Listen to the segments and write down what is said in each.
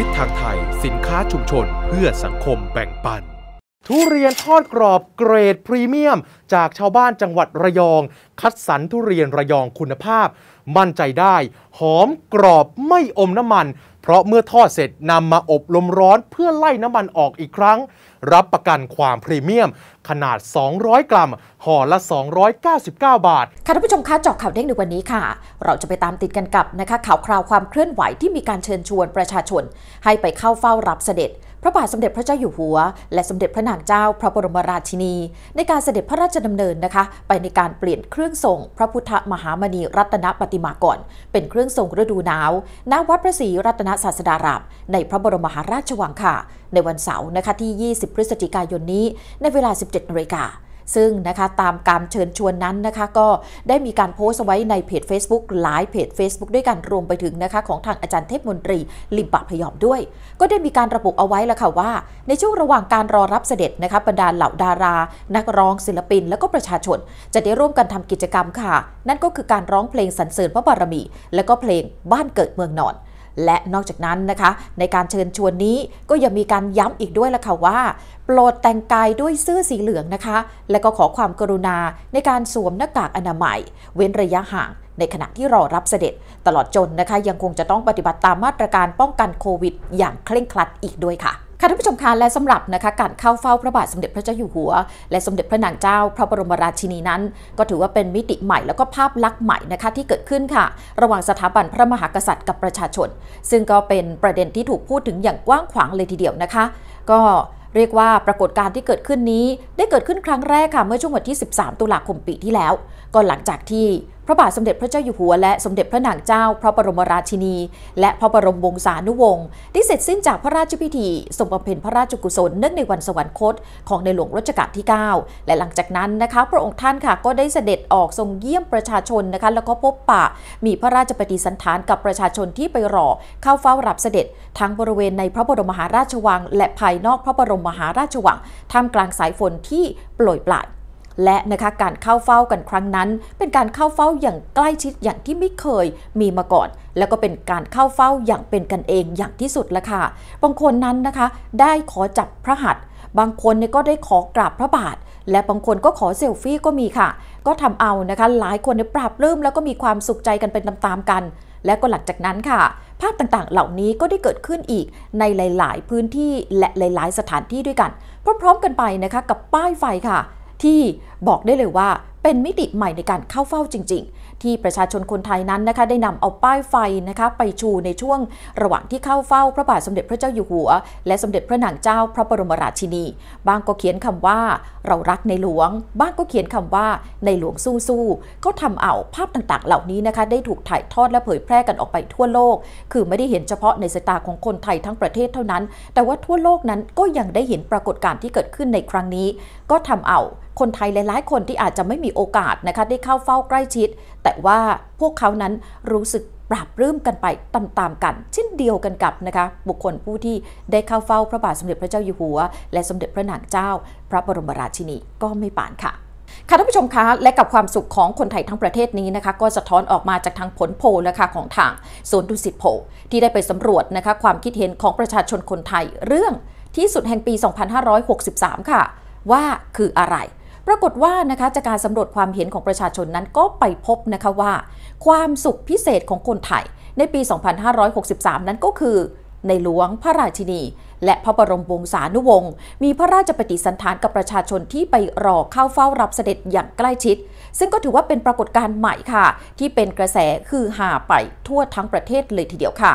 ทิศทางไทยสินค้าชุมชนเพื่อสังคมแบ่งปัน ทุเรียนทอดกรอบเกรดพรีเมียม จากชาวบ้านจังหวัดระยอง คัดสรรทุเรียนระยองคุณภาพ มั่นใจได้ หอมกรอบไม่อมน้ำมันเพราะเมื่อทอดเสร็จนำมาอบลมร้อนเพื่อไล่น้ำมันออกอีกครั้ง รับประกันความพรีเมียม ขนาด 200 กรัม ห่อละ 299 บาท ค่ะท่านผู้ชมคะจอกข่าวเด้งในวันนี้ค่ะ เราจะไปตามติดกันกับนะคะข่าวคราวความเคลื่อนไหวที่มีการเชิญชวนประชาชน ให้ไปเข้าเฝ้ารับเสด็จ พระบาทสมเด็จพระเจ้าอยู่หัวและสมเด็จพระนางเจ้าพระบรมราชินี ในการเสด็จพระราชดำเนินนะคะ ไปในการเปลี่ยนเครื่องทรงพระพุทธมหามณีรัตนปฏิมากรเป็นเครื่องทรงฤดูหนาวณวัดพระศรีรัตนศาสดาราบในพระบรมมหาราชวังค่ะ ในวันเสาร์นะคะที่ 20 พฤศจิกายนนี้ ในเวลา 17นาฬิกาซึ่งนะคะตามการเชิญชวนนั้นนะคะก็ได้มีการโพสต์ไว้ในเพจ Facebook หลายเพจ Facebook ด้วยกันรวมไปถึงนะคะ ของทางอาจารย์เทพมนตรี ลิมปะพยอมด้วย ก็ได้มีการระบุเอาไว้แล้วค่ะว่า ในช่วงระหว่างการรอรับเสด็จนะคะบรรดาเหล่าดารา นักร้องศิลปิน และก็ประชาชน จะได้ร่วมกันทำกิจกรรมค่ะ นั่นก็คือการร้องเพลงสรรเสริญพระบารมีและก็เพลงบ้านเกิดเมืองนอนและนอกจากนั้นนะคะในการเชิญชวนนี้ก็ยังมีการย้ำอีกด้วยละค่ะว่า โปรดแต่งกายด้วยเสื้อสีเหลืองนะคะ และก็ขอความกรุณาในการสวมหน้ากากอนามัย เว้นระยะห่าง ในขณะที่รอรับเสด็จตลอดจนนะคะยังคงจะต้องปฏิบัติตามมาตรการป้องกันโควิดอย่างเคร่งครัดอีกด้วยค่ะค่ะท่านผู้ชมคะและสำหรับนะคะการเข้าเฝ้าพระบาทสมเด็จพระเจ้าอยู่หัว และสมเด็จพระนางเจ้า พระบรมราชินีนั้น ก็ถือว่าเป็นมิติใหม่แล้วก็ภาพลักษณ์ใหม่นะคะที่เกิดขึ้นค่ะ ระหว่างสถาบันพระมหากษัตริย์กับประชาชน ซึ่งก็เป็นประเด็นที่ถูกพูดถึงอย่างกว้างขวางเลยทีเดียวนะคะ ก็เรียกว่าปรากฏการณ์ที่เกิดขึ้นนี้ ได้เกิดขึ้นครั้งแรกค่ะเมื่อช่วงวันที่ 13 ตุลาคมปีที่แล้วก็หลังจากที่พระบาทสมเด็จพระเจ้าอยู่หัว และสมเด็จพระนางเจ้า พระบรมราชินี และพระบรมวงศานุวงศ์ได้เสร็จสิ้นจากพระราชพิธีส่งบำเพ็ญพระราชกุศลเนื่องในวันสวรรคต ของในหลวงรัชกาลที่ 9 และหลังจากนั้นนะคะพระองค์ท่านค่ะก็ได้เสด็จออกทรงเยี่ยมประชาชนนะคะแล้วก็พบปะมีพระราชปฏิสันถานกับประชาชนที่ไปรอ เข้าเฝ้ารับเสด็จ ทั้งบริเวณในพระบรมมหาราชวัง และภายนอกพระบรมมหาราชวังท่ามกลางสายฝนที่โปรยปลายและนะคะ การเข้าเฝ้ากันครั้งนั้น เป็นการเข้าเฝ้าอย่างใกล้ชิดอย่างที่ไม่เคยมีมาก่อน แล้วก็เป็นการเข้าเฝ้าอย่างเป็นกันเองอย่างที่สุดละค่ะบางคนนั้นนะคะได้ขอจับพระหัตถ์บางคนเนี่ยก็ได้ขอกราบพระบาท และบางคนก็ขอเซลฟี่ก็มีค่ะ ก็ทำเอานะคะ หลายคนเนี่ยปรับเริ่มแล้วก็มีความสุขใจกันเป็นตามๆกัน และก็หลังจากนั้นค่ะ ภาพต่างๆเหล่านี้ก็ได้เกิดขึ้นอีกในหลายๆพื้นที่และหลาย ๆ สถานที่ด้วยกันพร้อมๆกันไปนะคะกับป้ายไฟค่ะที่บอกได้เลยว่าเป็นมิติใหม่ในการเข้าเฝ้าจริงๆ ที่ประชาชนคนไทยนั้นนะคะได้นำเอาป้ายไฟนะคะไปชูในช่วงระหว่างที่เข้าเฝ้าพระบาทสมเด็จพระเจ้าอยู่หัว และสมเด็จพระนางเจ้าพระบรมราชินี บางก็เขียนคำว่าเรารักในหลวง บางก็เขียนคำว่าในหลวงสู้ๆเขาทำเอาภาพต่าง ๆ เหล่านี้นะคะได้ถูกถ่ายทอดและเผยแพร่กันออกไปทั่วโลก คือไม่ได้เห็นเฉพาะในสายตาของคนไทยทั้งประเทศเท่านั้น แต่ว่าทั่วโลกนั้นก็ยังได้เห็นปรากฏการณ์ที่เกิดขึ้นในครั้งนี้ก็ทำเอา คนไทยหลายๆคนที่อาจจะไม่มีโอกาสนะคะได้เข้าเฝ้าใกล้ชิด แต่ว่าพวกเขานั้นรู้สึกปราบรื้มกันไปตามๆกันเช่นเดียวกันกับนะคะบุคคลผู้ที่ได้เข้าเฝ้าพระบาทสมเด็จพระเจ้าอยู่หัว และสมเด็จพระนางเจ้า พระบรมราชินีก็ไม่ป่านค่ะค่ะท่านผู้ชมคะและกับความสุขของคนไทยทั้งประเทศนี้นะคะ ก็สะท้อนออกมาจากทางผลโพลนะคะของทางสวนดุสิตโพลที่ได้ไปสำรวจนะคะความคิดเห็นของประชาชนคนไทยเรื่อง ที่สุดแห่งปี 2563 ค่ะว่าคืออะไร ปรากฏว่านะคะจากการสำรวจความเห็นของประชาชนนั้นก็ไปพบนะคะว่า ความสุขพิเศษของคนไทยในปี 2563 นั้นก็คือ ในหลวงพระราชินี และพระบรมวงศานุวงศ์มีพระราชปฏิสันถานกับประชาชนที่ไปรอเข้าเฝ้ารับเสด็จอย่างใกล้ชิด ซึ่งก็ถือว่าเป็นปรากฏการณ์ใหม่ค่ะ ที่เป็นกระแสคือหาไปทั่วทั้งประเทศเลยทีเดียวค่ะ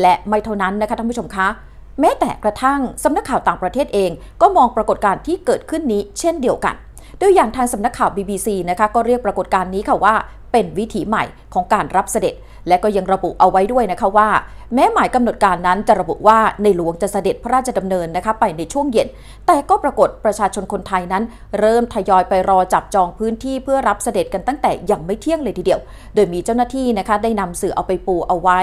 และไม่เท่านั้นนะคะท่านผู้ชมคะแม้แต่กระทั่ง สำนักข่าวต่างประเทศเองก็มองปรากฏการณ์ที่เกิดขึ้นนี้เช่นเดียวกันดยอย่างทางสำนักข่าว BBC นะคะก็เรียกปรากฏการณ์นี้ค่ะว่า เป็นวิถีใหม่ของการรับเสด็จและก็ยังระบุเอาไว้ด้วยนะคะว่า แม้หมายกำหนดการนั้นจะระบุว่าในหลวงจะเสด็จพระราชดำเนินนะคะไปในช่วงเย็น แต่ก็ปรากฏประชาชนคนไทยนั้น เริ่มทยอยไปรอจับจองพื้นที่เพื่อรับเสด็จกันตั้งแต่ยังไม่เที่ยงเลยทีเดียว โดยมีเจ้าหน้าที่นะคะได้นำสื่อเอาไปปูเอาไว้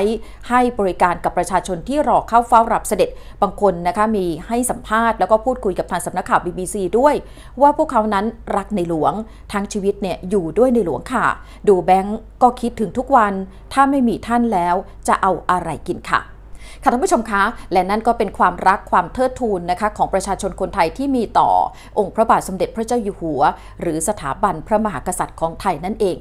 ให้บริการกับประชาชนที่รอเข้าเฝ้ารับเสด็จบางคนนะคะมีให้สัมภาษณ์แล้วก็พูดคุยกับทางสำนักข่าวบีบีด้วย ว่าพวกเขานั้นรักในหลวง ทั้งชีวิตเนี่ยอยู่ด้วยในหลวงค่ะ ดูแบงก์ก็คิดถึงทุกวันถ้าไม่มีท่านแล้วจะเอาอะไรกินค่ะ ค่ะท่านผู้ชมคะ และนั่นก็เป็นความรักความเทิดทูนนะคะของประชาชนคนไทยที่มีต่อ องค์พระบาทสมเด็จพระเจ้าอยู่หัว หรือสถาบันพระมหากษัตริย์ของไทยนั่นเอง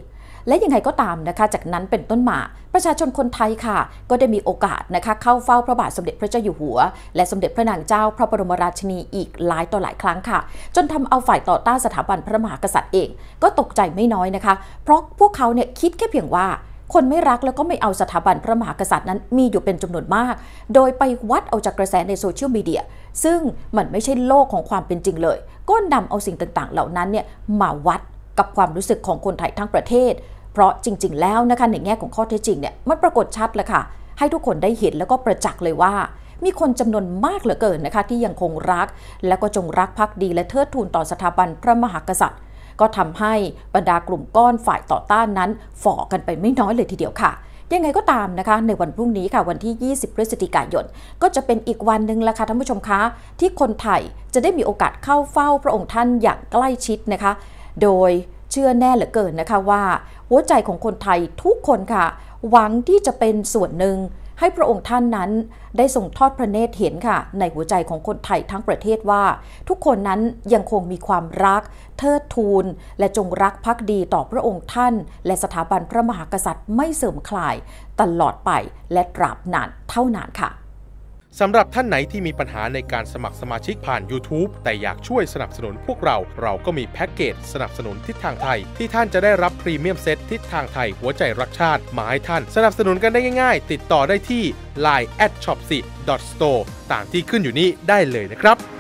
และยังไงก็ตามนะคะ จากนั้นเป็นต้นมา ประชาชนคนไทยค่ะ ก็ได้มีโอกาสนะคะเข้าเฝ้าพระบาทสมเด็จพระเจ้าอยู่หัวและสมเด็จพระนางเจ้าพระบรมราชินีอีกหลายต่อหลายครั้งค่ะ จนทำเอาฝ่ายต่อต้านสถาบันพระมหากษัตริย์เอง ก็ตกใจไม่น้อยนะคะ เพราะพวกเขาเนี่ยคิดแค่เพียงว่าคนไม่รักแล้วก็ไม่เอาสถาบันพระมหากษัตริย์นั้นมีอยู่เป็นจำนวนมาก โดยไปวัดเอาจากกระแสในโซเชียลมีเดียซึ่งมันไม่ใช่โลกของความเป็นจริงเลย ก็นำเอาสิ่งต่างๆ เหล่านั้นเนี่ยมาวัดกับความรู้สึกของคนไทยทั้งประเทศเพราะจริง ๆ แล้วนะคะในแง่ของข้อเท็จจริงเนี่ยมันปรากฏชัดแล้วค่ะให้ทุกคนได้เห็นแล้วก็ประจักษ์เลยว่า มีคนจำนวนมากเหลือเกินนะคะที่ยังคงรัก และก็จงรักภักดีและเทิดทูนต่อสถาบันพระมหากษัตริย์ก็ทำให้บรรดากลุ่มก้อนฝ่ายต่อต้านนั้นฝ่อกันไปไม่น้อยเลยทีเดียวค่ะ ยังไงก็ตามนะคะ ในวันพรุ่งนี้ค่ะวันที่ 20 พฤศจิกายน ก็จะเป็นอีกวันหนึ่งละค่ะท่านผู้ชมคะที่คนไทยจะได้มีโอกาสเข้าเฝ้าพระองค์ท่านอย่างใกล้ชิดนะคะ โดยเชื่อแน่เหลือเกินนะคะว่า หัวใจของคนไทยทุกคนค่ะ หวังที่จะเป็นส่วนหนึ่งให้พระองค์ท่านนั้นได้ส่งทอดพระเนตรเห็นค่ะ ในหัวใจของคนไทยทั้งประเทศว่า ทุกคนนั้นยังคงมีความรัก เทิดทูน และจงรักภักดีต่อพระองค์ท่าน และสถาบันพระมหากษัตริย์ไม่เสื่อมคลาย ตลอดไปและตราบนานเท่านานค่ะสำหรับท่านไหนที่มีปัญหาในการสมัครสมาชิกผ่าน YouTube แต่อยากช่วยสนับสนุนพวกเราเราก็มีแพ็กเกจสนับสนุนทิศทางไทย ที่ท่านจะได้รับพรีเมียมเซตทิศทางไทยหัวใจรักชาติมาให้ท่าน สนับสนุนกันได้ง่ายๆ ติดต่อได้ที่ line at shopsi store ตามที่ขึ้นอยู่นี้ได้เลยนะครับ